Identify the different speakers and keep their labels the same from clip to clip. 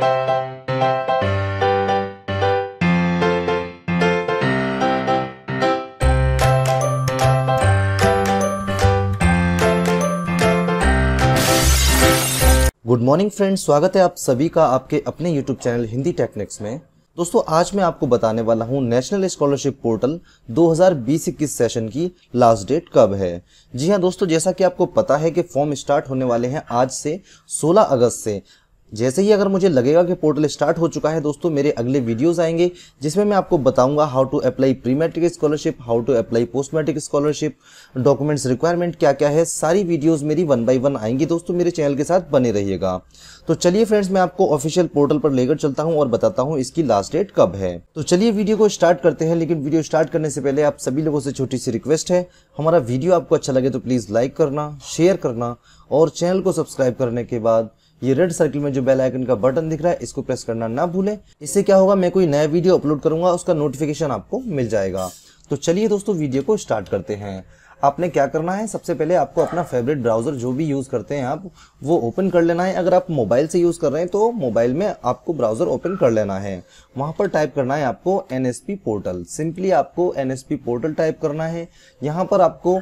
Speaker 1: good morning friends स्वागत है आप सभी का आपके अपने यूट्यूब चैनल हिंदी टेक्निक्स में दोस्तों आज मैं आपको बताने वाला हूं नेशनल स्कॉलरशिप पोर्टल 2020-21 सेशन की लास्ट डेट कब है जी हां दोस्तों जैसा कि आपको पता है कि फॉर्म स्टार्ट होने वाले हैं आज से 16 अगस्त से जैसे ही अगर मुझे लगेगा कि पोर्टल स्टार्ट हो चुका है दोस्तों मेरे अगले वीडियोस आएंगे जिसमें मैं आपको बताऊंगा how to apply pre matric scholarship how to apply post matric scholarship documents requirement क्या क्या है सारी वीडियोस मेरी वन बाय वन आएंगी दोस्तों मेरे चैनल के साथ बने रहिएगा तो चलिए फ्रेंड्स मैं आपको ऑफिशियल पोर्टल पर लेकर चलता हूँ और बताता हूँ इसकी लास्ट डेट कब है तो चलिए वीडियो को स्टार्ट करते हैं लेकिन वीडियो स्टार्ट करने से पहले आप सभी लोगों से छोटी सी रिक्वेस्ट है हमारा वीडियो आपको अच्छा लगे तो प्लीज़ लाइक करना शेयर करना और चैनल को सब्सक्राइब करने के बाद ये रेड सर्किल में जो बेल आइकन का बटन दिख रहा है इसको प्रेस करना ना भूलें इससे क्या होगा मैं कोई नया वीडियो अपलोड करूंगा उसका नोटिफिकेशन आपको मिल जाएगा तो चलिए दोस्तों वीडियो को स्टार्ट करते हैं आपने क्या करना है सबसे पहले आपको अपना फेवरेट ब्राउज़र जो भी यूज़ करते हैं आप वो ओपन कर लेना है अगर आप मोबाइल से यूज़ कर रहे हैं तो मोबाइल में आपको ब्राउज़र ओपन कर लेना है वहां पर टाइप करना है आपको एन पोर्टल सिंपली आपको एन पोर्टल टाइप करना है यहाँ पर आपको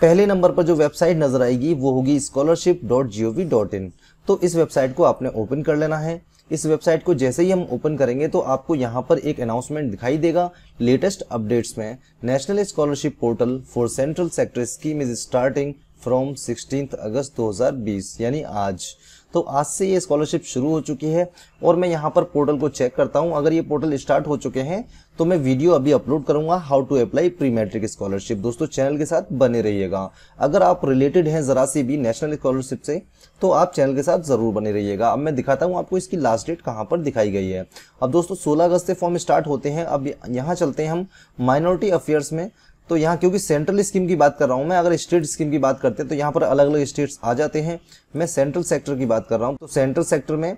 Speaker 1: पहले नंबर पर जो वेबसाइट नज़र आएगी वो होगी scholarship dot G O V dot in तो इस वेबसाइट को आपने ओपन कर लेना है इस वेबसाइट को जैसे ही हम ओपन करेंगे तो आपको यहाँ पर एक अनाउंसमेंट दिखाई देगा लेटेस्ट अपडेट्स में national scholarship portal for central sector scheme is starting from sixteen August 2020 यानी आज तो आज से ये स्कॉलरशिप शुरू हो चुकी है और मैं यहाँ पर पोर्टल को चेक करता हूँ अगर ये पोर्टल स्टार्ट हो चुके हैं तो मैं वीडियो अभी अपलोड करूंगा how to apply pre matric scholarship दोस्तों चैनल के साथ बने रहिएगा अगर आप रिलेटेड हैं जरा सी भी नेशनल स्कॉलरशिप से तो आप चैनल के साथ जरूर बने रहिएगा अब मैं दिखाता हूँ आपको इसकी लास्ट डेट कहाँ पर दिखाई गई है अब दोस्तों सोलह अगस्त से फॉर्म स्टार्ट होते हैं अब यहाँ चलते हैं हम माइनॉरिटी अफेयर्स में तो यहाँ क्योंकि सेंट्रल स्कीम की बात कर रहा हूँ मैं अगर स्टेट स्कीम की बात करते हैं तो यहाँ पर अलग अलग स्टेट्स आ जाते हैं मैं सेंट्रल सेक्टर की बात कर रहा हूँ तो सेंट्रल सेक्टर में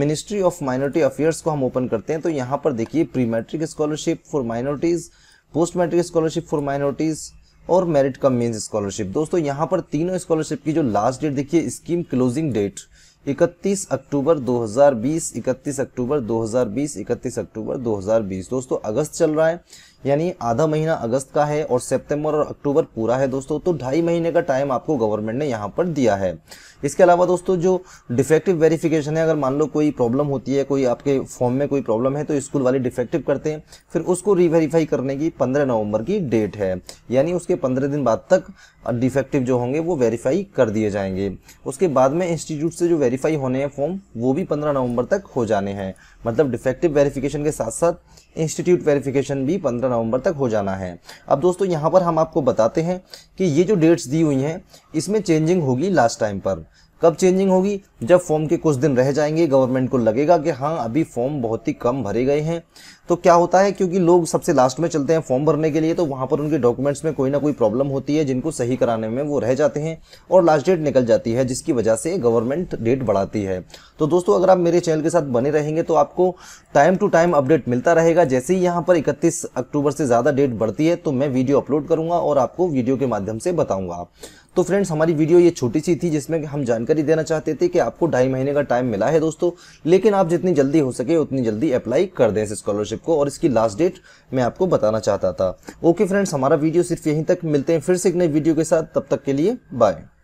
Speaker 1: मिनिस्ट्री ऑफ माइनॉरिटी अफेयर्स को हम ओपन करते हैं तो यहाँ पर देखिए pre matric scholarship for minorities post matric scholarship for minorities और मेरिट कम मीन्स स्कॉलरशिप दोस्तों यहाँ पर तीनों स्कॉलरशिप की जो लास्ट डेट देखिए scheme closing date 31 October 2020, 31 October 2020, 31 October 2020 दोस्तों अगस्त चल रहा है यानी आधा महीना अगस्त का है और सितंबर और अक्टूबर पूरा है दोस्तों तो ढाई महीने का टाइम आपको गवर्नमेंट ने यहाँ पर दिया है इसके अलावा दोस्तों जो डिफेक्टिव वेरिफिकेशन है अगर मान लो कोई प्रॉब्लम होती है कोई आपके फॉर्म में कोई प्रॉब्लम है तो स्कूल वाले डिफेक्टिव करते हैं फिर उसको रीवेरीफाई करने की पंद्रह नवंबर की डेट है यानी उसके पंद्रह दिन बाद तक डिफेक्टिव जो होंगे वो वेरीफाई कर दिए जाएंगे उसके बाद में इंस्टीट्यूट से जो वेरीफाई होने हैं फॉर्म वो भी पंद्रह नवंबर तक हो जाने हैं मतलब डिफेक्टिव वेरिफिकेशन के साथ साथ इंस्टीट्यूट वेरिफिकेशन भी 15 नवंबर तक हो जाना है अब दोस्तों यहाँ पर हम आपको बताते हैं कि ये जो डेट्स दी हुई हैं इसमें चेंजिंग होगी लास्ट टाइम पर कब चेंजिंग होगी जब फॉर्म के कुछ दिन रह जाएंगे गवर्नमेंट को लगेगा कि हाँ अभी फॉर्म बहुत ही कम भरे गए हैं तो क्या होता है क्योंकि लोग सबसे लास्ट में चलते हैं फॉर्म भरने के लिए तो वहां पर उनके डॉक्यूमेंट्स में कोई ना कोई प्रॉब्लम होती है जिनको सही कराने में वो रह जाते हैं और लास्ट डेट निकल जाती है जिसकी वजह से गवर्नमेंट डेट बढ़ाती है तो दोस्तों अगर आप मेरे चैनल के साथ बने रहेंगे तो आपको टाइम टू टाइम अपडेट मिलता रहेगा जैसे ही यहाँ पर इकतीस अक्टूबर से ज़्यादा डेट बढ़ती है तो मैं वीडियो अपलोड करूंगा और आपको वीडियो के माध्यम से बताऊंगा तो फ्रेंड्स हमारी वीडियो ये छोटी सी थी जिसमें हम जानकारी देना चाहते थे कि आपको ढाई महीने का टाइम मिला है दोस्तों लेकिन आप जितनी जल्दी हो सके उतनी जल्दी अप्लाई कर दें इस स्कॉलरशिप को और इसकी लास्ट डेट मैं आपको बताना चाहता था ओके फ्रेंड्स हमारा वीडियो सिर्फ यहीं तक मिलते हैं फिर से एक नई वीडियो के साथ तब तक के लिए बाय